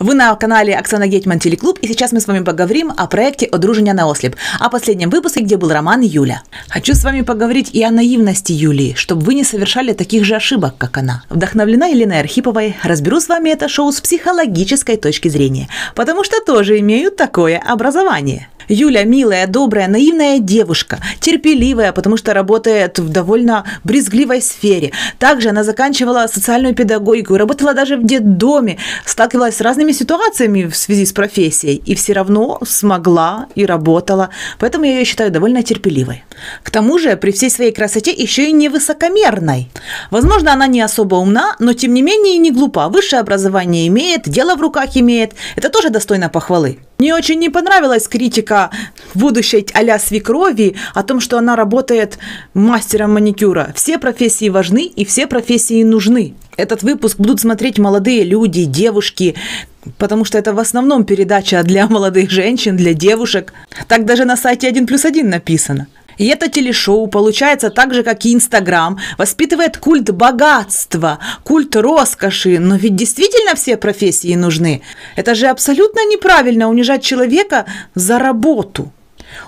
Вы на канале Оксана Гетьман Телеклуб, и сейчас мы с вами поговорим о проекте «Одружение на ослеп», о последнем выпуске, где был роман Юля. Хочу с вами поговорить и о наивности Юлии, чтобы вы не совершали таких же ошибок, как она. Вдохновлена Еленой Архиповой, разберу с вами это шоу с психологической точки зрения, потому что тоже имею такое образование. Юля милая, добрая, наивная девушка, терпеливая, потому что работает в довольно брезгливой сфере. Также она заканчивала социальную педагогику, работала даже в детдоме, сталкивалась с разными ситуациями в связи с профессией и все равно смогла и работала. Поэтому я ее считаю довольно терпеливой. К тому же при всей своей красоте еще и не высокомерной. Возможно, она не особо умна, но тем не менее и не глупа. Высшее образование имеет, дело в руках имеет. Это тоже достойно похвалы. Мне очень не понравилась критика будущей а-ля свекрови о том, что она работает мастером маникюра. Все профессии важны и все профессии нужны. Этот выпуск будут смотреть молодые люди, девушки, потому что это в основном передача для молодых женщин, для девушек. Так даже на сайте 1 плюс 1 написано. И это телешоу, получается так же, как и Инстаграм, воспитывает культ богатства, культ роскоши. Но ведь действительно все профессии нужны. Это же абсолютно неправильно унижать человека за работу.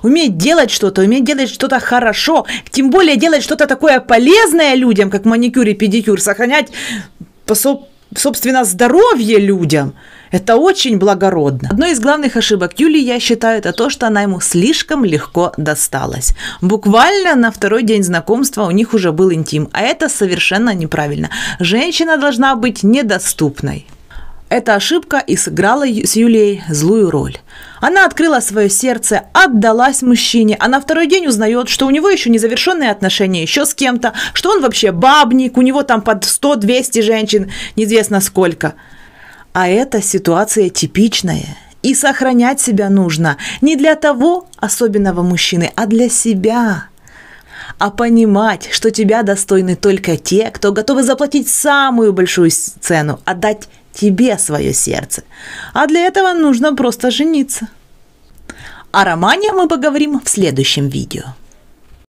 Уметь делать что-то, уметь делать что-то хорошо, тем более делать что-то такое полезное людям, как маникюр и педикюр, сохранять способ собственно, здоровье людям, это очень благородно. Одной из главных ошибок Юли, я считаю, это то, что она ему слишком легко досталась. Буквально на второй день знакомства у них уже был интим, а это совершенно неправильно. Женщина должна быть недоступной. Эта ошибка и сыграла с Юлей злую роль. Она открыла свое сердце, отдалась мужчине, а на второй день узнает, что у него еще незавершенные отношения еще с кем-то, что он вообще бабник, у него там под 100-200 женщин, неизвестно сколько. А эта ситуация типичная. И сохранять себя нужно не для того особенного мужчины, а для себя – а понимать, что тебя достойны только те, кто готовы заплатить самую большую цену, отдать тебе свое сердце. А для этого нужно просто жениться. О романе мы поговорим в следующем видео.